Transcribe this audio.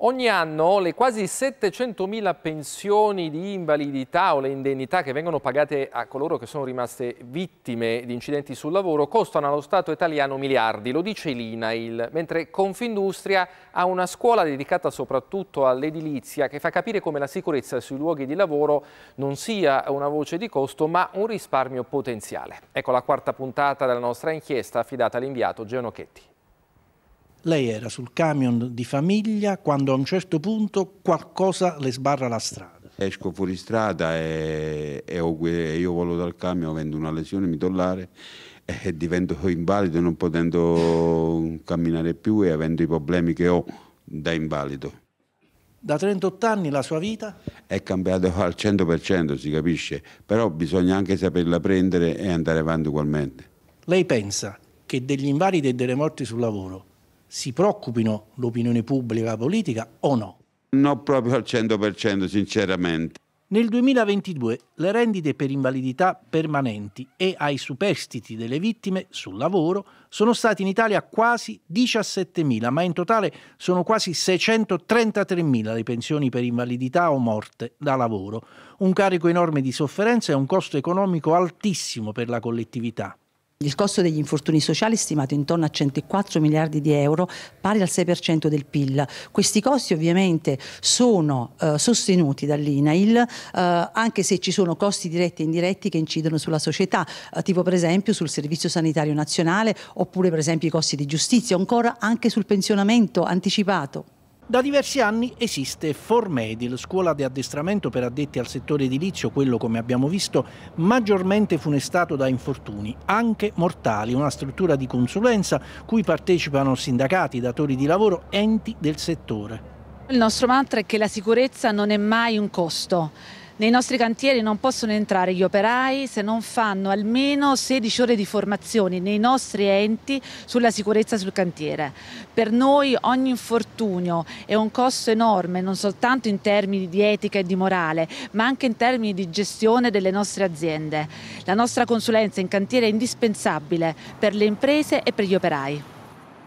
Ogni anno le quasi 700.000 pensioni di invalidità o le indennità che vengono pagate a coloro che sono rimaste vittime di incidenti sul lavoro costano allo Stato italiano miliardi, lo dice l'INAIL, mentre Confindustria ha una scuola dedicata soprattutto all'edilizia che fa capire come la sicurezza sui luoghi di lavoro non sia una voce di costo ma un risparmio potenziale. Ecco la quarta puntata della nostra inchiesta affidata all'inviato Geonochetti. Lei era sul camion di famiglia quando a un certo punto qualcosa le sbarra la strada. Esco fuori strada e, e, io volo dal camion avendo una lesione midollare e divento invalido non potendo camminare più e avendo i problemi che ho da invalido. Da 38 anni la sua vita? È cambiata al 100%, si capisce, però bisogna anche saperla prendere e andare avanti ugualmente. Lei pensa che degli invalidi e delle morti sul lavoro si preoccupino l'opinione pubblica la politica o no? No proprio al 100% sinceramente. Nel 2022 le rendite per invalidità permanenti e ai superstiti delle vittime sul lavoro sono state in Italia quasi 17.000, ma in totale sono quasi 633.000 le pensioni per invalidità o morte da lavoro. Un carico enorme di sofferenza e un costo economico altissimo per la collettività. Il costo degli infortuni sociali è stimato intorno a 104 miliardi di euro, pari al 6% del PIL. Questi costi ovviamente sono eh, sostenuti dall'INAIL, eh, anche se ci sono costi diretti e indiretti che incidono sulla società, eh, tipo per esempio sul Servizio Sanitario Nazionale, oppure per esempio i costi di giustizia, ancora anche sul pensionamento anticipato. Da diversi anni esiste Formedil, scuola di addestramento per addetti al settore edilizio, quello come abbiamo visto maggiormente funestato da infortuni, anche mortali, una struttura di consulenza cui partecipano sindacati, datori di lavoro, enti del settore. Il nostro mantra è che la sicurezza non è mai un costo nei nostri cantieri non possono entrare gli operai se non fanno almeno 16 ore di formazione nei nostri enti sulla sicurezza sul cantiere. Per noi ogni infortunio è un costo enorme, non soltanto in termini di etica e di morale, ma anche in termini di gestione delle nostre aziende. La nostra consulenza in cantiere è indispensabile per le imprese e per gli operai.